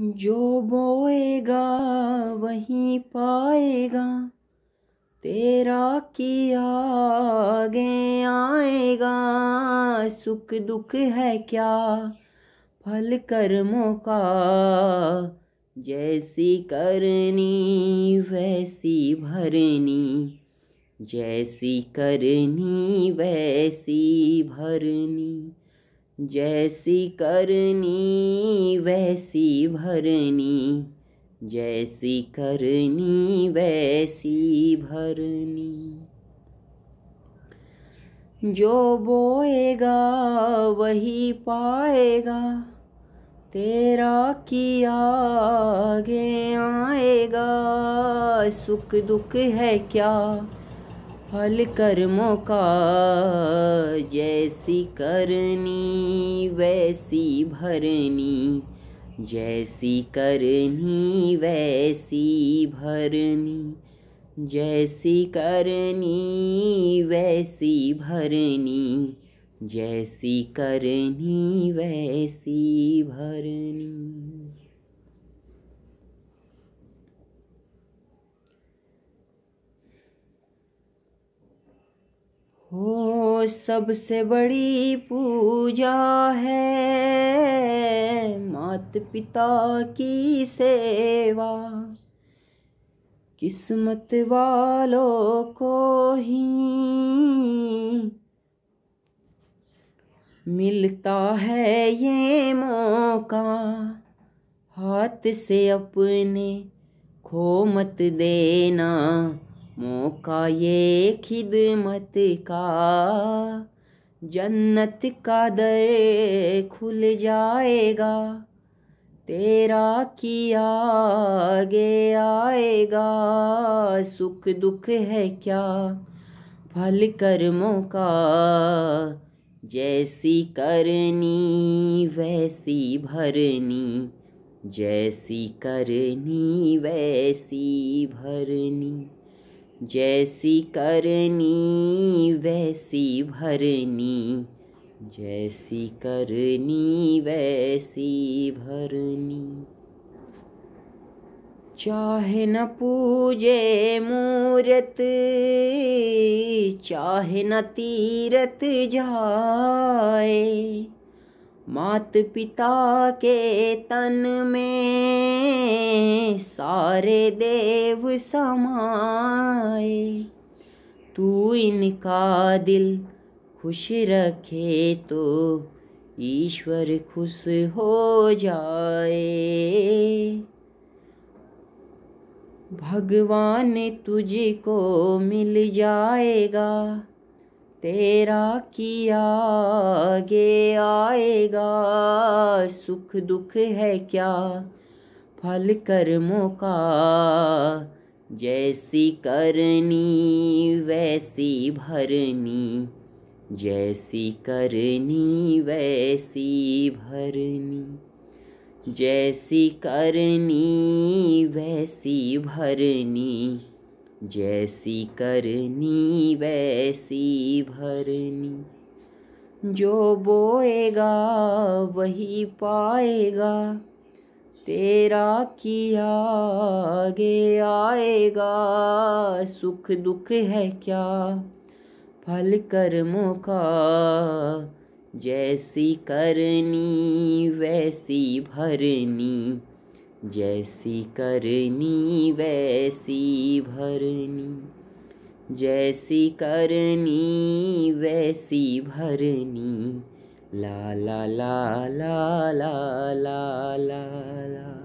जो बोएगा वहीं पाएगा तेरा किया आगे आएगा सुख दुख है क्या फल कर्मों का जैसी करनी वैसी भरनी जैसी करनी वैसी भरनी जैसी करनी वैसी भरनी जैसी करनी वैसी भरनी जो बोएगा वही पाएगा तेरा किया आगे आएगा सुख दुख है क्या फल कर्मों का जैसी करनी वैसी भरनी जैसी करनी वैसी भरनी जैसी करनी वैसी भरनी जैसी करनी वैसी भरनी हो सबसे बड़ी पूजा है मात पिता की सेवा किस्मत वालों को ही मिलता है ये मौका हाथ से अपने खो मत देना मौका ये खिदमत का जन्नत का दर खुल जाएगा तेरा किया आगे आएगा सुख दुख है क्या फल कर्मों का जैसी करनी वैसी भरनी जैसी करनी वैसी भरनी जैसी करनी वैसी भरनी जैसी करनी वैसी भरनी चाहे न पूजे मूरत चाहे न तीरत जाए मात पिता के तन में सारे देव समाए तू इनका दिल खुश रखे तो ईश्वर खुश हो जाए भगवान तुझको मिल जाएगा तेरा किया आगे आएगा सुख दुख है क्या फल कर्मों का जैसी करनी वैसी भरनी जैसी करनी वैसी भरनी जैसी करनी वैसी भरनी जैसी करनी वैसी भरनी जो बोएगा वही पाएगा तेरा किया आगे आएगा सुख दुख है क्या फल कर्मों का जैसी करनी वैसी भरनी जैसी करनी वैसी भरनी जैसी करनी वैसी भरनी ला ला ला ला ला ला ला ला